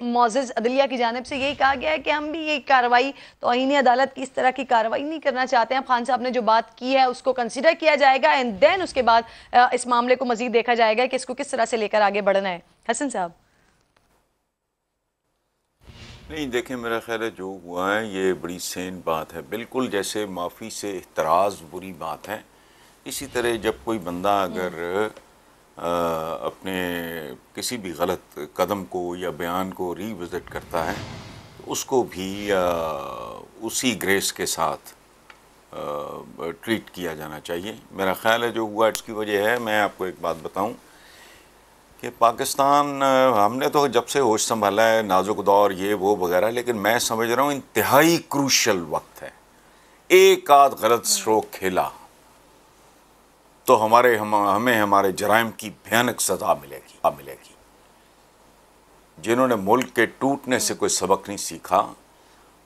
मोजिज अदलिया की जानब से यही कहा गया है कि हम भी ये कार्रवाई तो आईनी अदालत की इस तरह की कार्रवाई नहीं करना चाहते हैं खान साहब ने जो बात की है उसको कंसिडर किया जाएगा एंड देन उसके बाद इस मामले को मजीद देखा जाएगा कि इसको किस तरह से लेकर आगे बढ़ना है हसन साहब नहीं देखें मेरा ख्याल है जो हुआ है ये बड़ी सेन बात है बिल्कुल जैसे माफ़ी से एतराज़ बुरी बात है इसी तरह जब कोई बंदा अगर अपने किसी भी गलत कदम को या बयान को रीविज़िट करता है तो उसको भी उसी ग्रेस के साथ ट्रीट किया जाना चाहिए मेरा ख्याल है जो हुआ इसकी वजह है मैं आपको एक बात बताऊं कि पाकिस्तान हमने तो जब से होश संभाला है नाजुक दौर ये वो वगैरह लेकिन मैं समझ रहा हूँ इंतहाई क्रूशल वक्त है एक आध गलत स्ट्रोक खेला तो हमारे हम हमें हमारे जराइम की भयानक सजा मिलेगी मिलेगी जिन्होंने मुल्क के टूटने से कोई सबक नहीं सीखा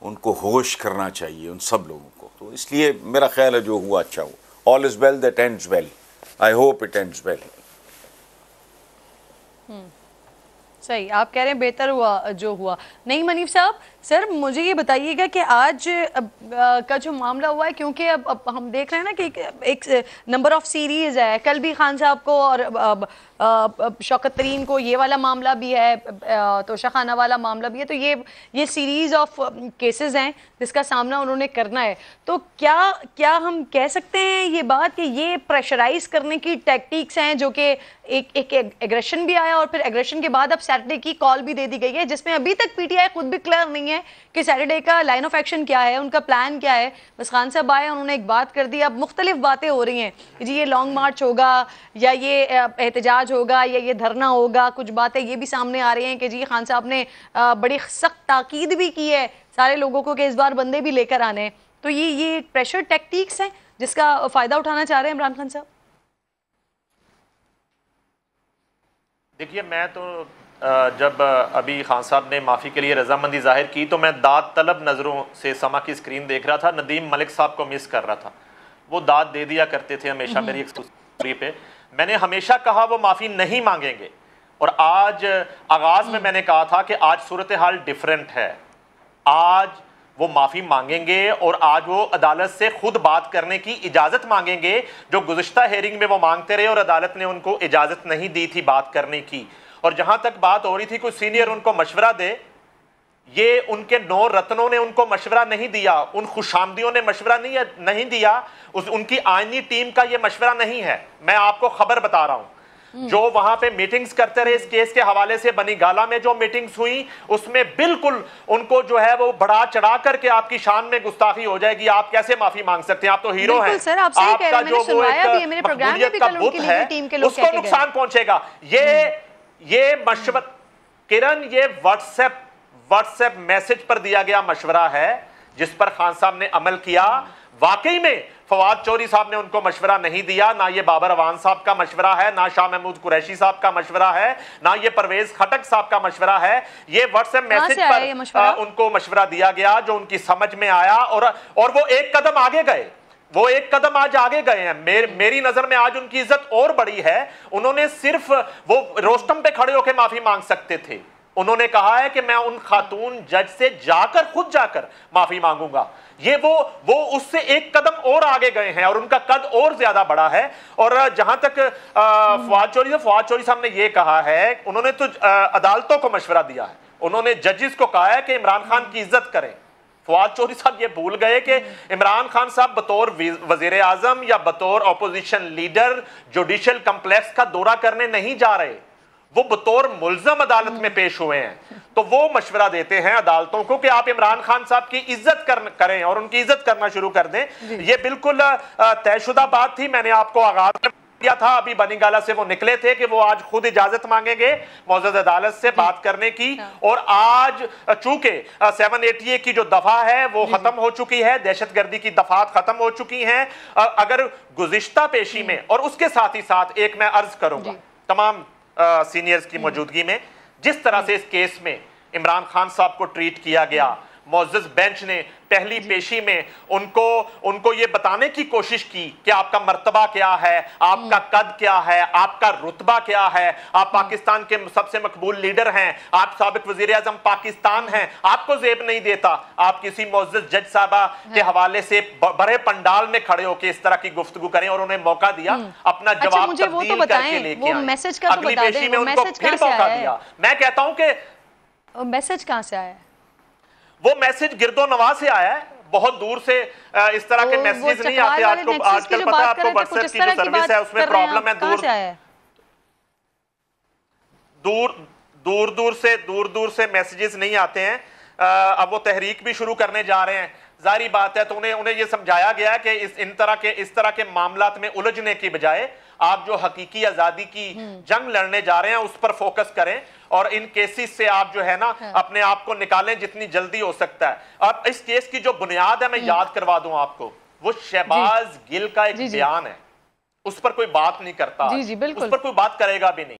उनको होश करना चाहिए उन सब लोगों को तो इसलिए मेरा ख्याल है जो हुआ अच्छा हुआ all is well that ends well I hope it ends well सही आप कह रहे हैं बेहतर हुआ जो हुआ नहीं मनीफ साहब सर मुझे ये बताइएगा कि आज आ, का जो मामला हुआ है क्योंकि अब, अब हम देख रहे हैं ना कि एक, एक नंबर ऑफ सीरीज है कल भी खान साहब को और अब, शौकत तरीन को ये वाला मामला भी है तोशा खाना वाला मामला भी है तो ये ये सीरीज ऑफ केसेस हैं जिसका सामना उन्होंने करना है तो क्या क्या हम कह सकते हैं ये बात कि ये प्रेशराइज करने की टेक्टिक्स हैं जो कि एक एक एग्रेशन भी आया और फिर एग्रेशन के बाद अब सैटरडे की कॉल भी दे दी गई है जिसमें अभी तक पीटीआई खुद भी क्लियर नहीं है हैं कि सैटरडे का लाइन ऑफ एक्शन क्या है उनका प्लान क्या है बस खान साहब आए उन्होंने एक बात कर दी अब मुख्तलिफ बातें हो रही हैं जी ये लॉन्ग मार्च होगा या ये एहतजाज होगा या ये धरना होगा कुछ बातें ये भी सामने आ रही हैं कि जी खान साहब ने बड़ी सख्त ताकीद भी की है सारे लोगों को कि इस बार बंदे भी लेकर आने हैं तो ये ये प्रेशर टेक्टिक्स हैं जिसका फ़ायदा उठाना चाह रहे हैं इमरान खान साहब देखिए मैं तो जब अभी खान साहब ने माफ़ी के लिए रजामंदी जाहिर की तो मैं दाद तलब नज़रों से समा की स्क्रीन देख रहा था नदीम मलिक साहब को मिस कर रहा था वो दाद दे दिया करते थे हमेशा हम्म। मेरी एक पे मैंने हमेशा कहा वो माफ़ी नहीं मांगेंगे और आज आगाज़ में हम्म। मैंने कहा था कि आज सूरत हाल डिफरेंट है आज वो माफ़ी मांगेंगे और आज वो अदालत से खुद बात करने की इजाज़त मांगेंगे जो गुज्तर हेयरिंग में वो मांगते रहे और अदालत ने उनको इजाज़त नहीं दी थी बात करने की और जहां तक बात हो रही थी कुछ सीनियर उनको मशवरा दे ये उनके नौ रत्नों ने उनको मशवरा नहीं दिया उन खुशामदियों ने मशवरा नहीं नहीं दिया उस उनकी आइनी टीम का ये मशवरा नहीं है मैं आपको खबर बता रहा हूं हम्म। जो वहां पे मीटिंग्स करते रहे इस केस के हवाले से बनी गाला में जो मीटिंग्स हुई उसमें बिल्कुल उनको जो है वो बढ़ा चढ़ा करके आपकी शान में गुस्ताखी हो जाएगी आप कैसे माफी मांग सकते हैं आप तो हीरो हैं आपका जो वो मकबूलियत का बुत है उसको नुकसान पहुंचेगा ये हम्म। ये मशवर किरण ये व्हाट्सएप व्हाट्सएप मैसेज पर दिया गया मशवरा है जिस पर खान साहब ने अमल किया वाकई में फवाद चौरी साहब ने उनको मशवरा नहीं दिया ना ये बाबर अवान साहब का मशवरा है ना शाह महमूद कुरैशी साहब का मशवरा है ना ये परवेज खटक साहब का मशवरा है ये व्हाट्सएप मैसेज पर उनको मशवरा दिया गया जो उनकी समझ में आया और और वो एक कदम आगे गए वो एक कदम आज आगे गए हैं मेर, मेरी नजर में आज उनकी इज्जत और बड़ी है उन्होंने सिर्फ वो रोस्टम पे खड़े होकर माफी मांग सकते थे उन्होंने कहा है कि मैं उन खातून जज से जाकर खुद जाकर माफी मांगूंगा ये वो वो उससे एक कदम और आगे गए हैं और उनका कद और ज्यादा बड़ा है और जहां तक फवाद चौरी से फवाद चौरी साहब ने यह कहा है उन्होंने तो अदालतों को मशवरा दिया है उन्होंने जजिस को कहा है कि इमरान खान की इज्जत करें फवाद चौधरी साहब ये भूल गए कि इमरान खान साहब बतौर वजीर आजम या बतौर अपोजिशन लीडर जुडिशल कम्प्लेक्स का दौरा करने नहीं जा रहे वो बतौर मुलजम अदालत में पेश हुए हैं तो वो मशवरा देते हैं अदालतों को कि आप इमरान खान साहब की इज्जत कर, करें और उनकी इज्जत करना शुरू कर दें ये बिल्कुल तयशुदा बात थी मैंने आपको आगाज दिया था अभी बनीगाला से वो निकले थे कि वो आज खुद इजाजत मांगेंगे मौजूद अदालत से बात करने की हाँ। और आज चूंकि सेवन एटी ए की जो दफा है वो खत्म हो चुकी है दहशत गर्दी की दफात खत्म हो चुकी हैं अगर गुजश्ता पेशी में और उसके साथ ही साथ एक मैं अर्ज करूंगा तमाम सीनियर्स की मौजूदगी में जिस तरह से इस केस में इमरान खान साहब को ट्रीट किया गया मोज़ बेंच ने पहली पेशी में उनको उनको ये बताने की कोशिश की कि आपका मर्तबा क्या है आपका हम्म। कद क्या है आपका रुतबा क्या है आप हम्म। पाकिस्तान के सबसे मकबूल लीडर हैं आप सबक वजीर अजम पाकिस्तान हैं आपको जेब नहीं देता आप किसी मोज़ जज साहबा हाँ। के हवाले से बड़े पंडाल में खड़े होकर इस तरह की गुफ्तु करें और उन्हें मौका दिया हम्म। अपना अच्छा, जवाब अच्छा, तब्दील करके लेके तो अगली पेशी में उनको फिर मौका दिया मैं कहता हूँ कि मैसेज कहाँ से आया वो मैसेज गिरदो नवाज से आया है बहुत दूर से इस तरह के मैसेज नहीं आते आपको आजकल पता है आपको व्हाट्सएप की जो सर्विस है उसमें प्रॉब्लम है दूर दूर दूर दूर से दूर दूर से मैसेजेस नहीं आते हैं आ, अब वो तहरीक भी शुरू करने जा रहे हैं जारी बात है तो उन्हें उन्हें ये समझाया गया कि इस इन तरह के इस तरह के मामला में उलझने की बजाय आप जो हकीकी आज़ादी की हम्म। जंग लड़ने जा रहे हैं उस पर फोकस करें और इन केसेस से आप जो है ना हाँ। अपने आप को निकालें जितनी जल्दी हो सकता है अब इस केस की जो बुनियाद है मैं हाँ। याद करवा दूं आपको वो शहबाज गिल का एक बयान है उस पर कोई बात नहीं करता जी जी उस पर कोई बात करेगा भी नहीं